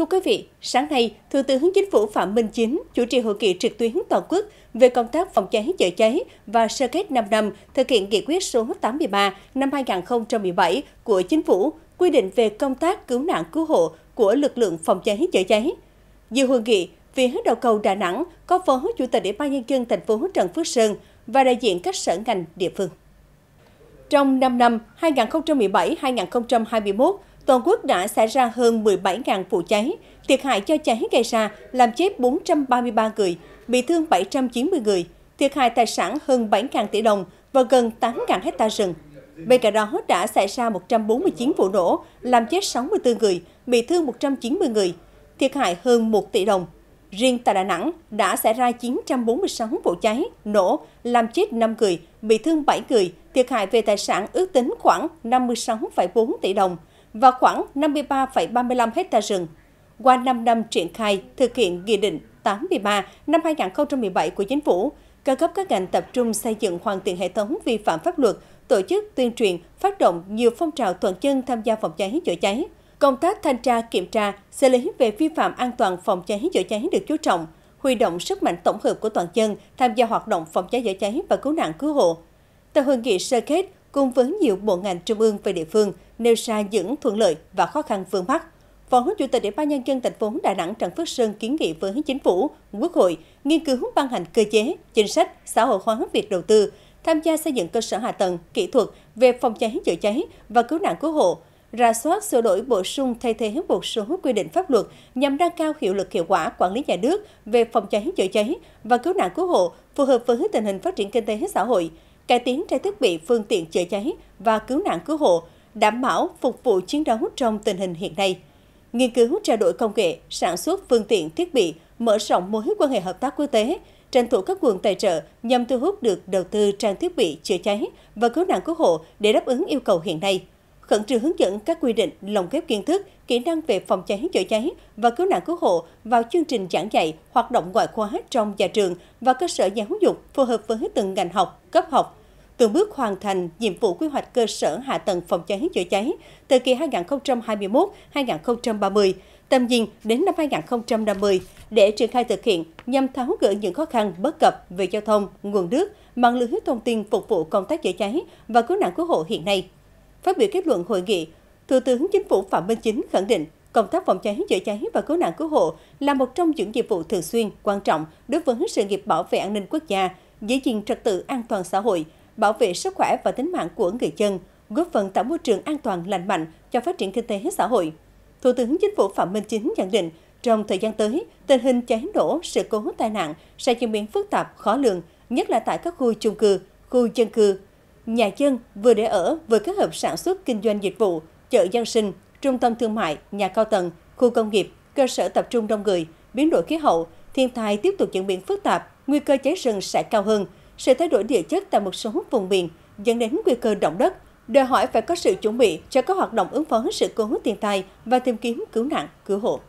Thưa quý vị, sáng nay, Thủ tướng Chính phủ Phạm Minh Chính chủ trì hội nghị trực tuyến toàn quốc về công tác phòng cháy chữa cháy và sơ kết 5 năm thực hiện nghị quyết số 83 năm 2017 của Chính phủ quy định về công tác cứu nạn cứu hộ của lực lượng phòng cháy chữa cháy. Dự hội nghị, phía đầu cầu Đà Nẵng có Phó Chủ tịch Ủy ban Nhân dân thành phố Trần Phước Sơn và đại diện các sở ngành địa phương. Trong 5 năm 2017-2021, toàn quốc đã xảy ra hơn 17.000 vụ cháy, thiệt hại do cháy gây ra làm chết 433 người, bị thương 790 người, thiệt hại tài sản hơn 7.000 tỷ đồng và gần 8.000 hecta rừng. Bên cạnh đó đã xảy ra 149 vụ nổ, làm chết 64 người, bị thương 190 người, thiệt hại hơn 1 tỷ đồng. Riêng tại Đà Nẵng đã xảy ra 946 vụ cháy, nổ, làm chết 5 người, bị thương 7 người, thiệt hại về tài sản ước tính khoảng 56,4 tỷ đồng – và khoảng 53,35 hecta rừng. Qua 5 năm triển khai, thực hiện Nghị định 83 năm 2017 của Chính phủ, cơ cấp các ngành tập trung xây dựng hoàn thiện hệ thống vi phạm pháp luật, tổ chức tuyên truyền, phát động nhiều phong trào toàn dân tham gia phòng cháy chữa cháy. Công tác thanh tra, kiểm tra, xử lý về vi phạm an toàn phòng cháy chữa cháy được chú trọng, huy động sức mạnh tổng hợp của toàn dân tham gia hoạt động phòng cháy chữa cháy và cứu nạn cứu hộ. Tại hội nghị sơ kết, cùng với nhiều bộ ngành trung ương và địa phương nêu ra những thuận lợi và khó khăn vướng mắt. Phó Chủ tịch Ủy ban nhân dân thành phố Đà Nẵng Trần Phước Sơn kiến nghị với chính phủ, Quốc hội nghiên cứu ban hành cơ chế, chính sách xã hội hóa việc đầu tư, tham gia xây dựng cơ sở hạ tầng, kỹ thuật về phòng cháy chữa cháy và cứu nạn cứu hộ, ra soát sửa đổi bổ sung thay thế một số quy định pháp luật nhằm nâng cao hiệu lực hiệu quả quản lý nhà nước về phòng cháy chữa cháy và cứu nạn cứu hộ phù hợp với tình hình phát triển kinh tế xã hội, cải tiến trang thiết bị phương tiện chữa cháy và cứu nạn cứu hộ, đảm bảo phục vụ chiến đấu trong tình hình hiện nay. Nghiên cứu trao đổi công nghệ, sản xuất phương tiện thiết bị, mở rộng mối quan hệ hợp tác quốc tế, tranh thủ các nguồn tài trợ nhằm thu hút được đầu tư trang thiết bị chữa cháy và cứu nạn cứu hộ để đáp ứng yêu cầu hiện nay khẩn trương hướng dẫn các quy định lồng ghép kiến thức, kỹ năng về phòng cháy chữa cháy và cứu nạn cứu hộ vào chương trình giảng dạy, hoạt động ngoại khóa trong nhà trường và cơ sở giáo dục phù hợp với từng ngành học, cấp học, từng bước hoàn thành nhiệm vụ quy hoạch cơ sở hạ tầng phòng cháy chữa cháy thời kỳ 2021-2030, tầm nhìn đến năm 2050 để triển khai thực hiện nhằm tháo gỡ những khó khăn bất cập về giao thông, nguồn nước, mạng lưới thông tin phục vụ công tác chữa cháy và cứu nạn cứu hộ hiện nay. Phát biểu kết luận hội nghị, Thủ tướng Chính phủ Phạm Minh Chính khẳng định công tác phòng cháy chữa cháy và cứu nạn cứu hộ là một trong những nhiệm vụ thường xuyên quan trọng đối với sự nghiệp bảo vệ an ninh quốc gia, giữ gìn trật tự an toàn xã hội, bảo vệ sức khỏe và tính mạng của người dân, góp phần tạo môi trường an toàn lành mạnh cho phát triển kinh tế xã hội. Thủ tướng Chính phủ Phạm Minh Chính nhận định, trong thời gian tới, tình hình cháy nổ, sự cố tai nạn sẽ diễn biến phức tạp, khó lường, nhất là tại các khu chung cư, khu dân cư, nhà dân, vừa để ở, vừa kết hợp sản xuất kinh doanh dịch vụ, chợ dân sinh, trung tâm thương mại, nhà cao tầng, khu công nghiệp, cơ sở tập trung đông người, biến đổi khí hậu, thiên tai tiếp tục diễn biến phức tạp, nguy cơ cháy rừng sẽ cao hơn, sự thay đổi địa chất tại một số vùng miền dẫn đến nguy cơ động đất, đòi hỏi phải có sự chuẩn bị cho các hoạt động ứng phó sự cố thiên tai và tìm kiếm cứu nạn, cứu hộ.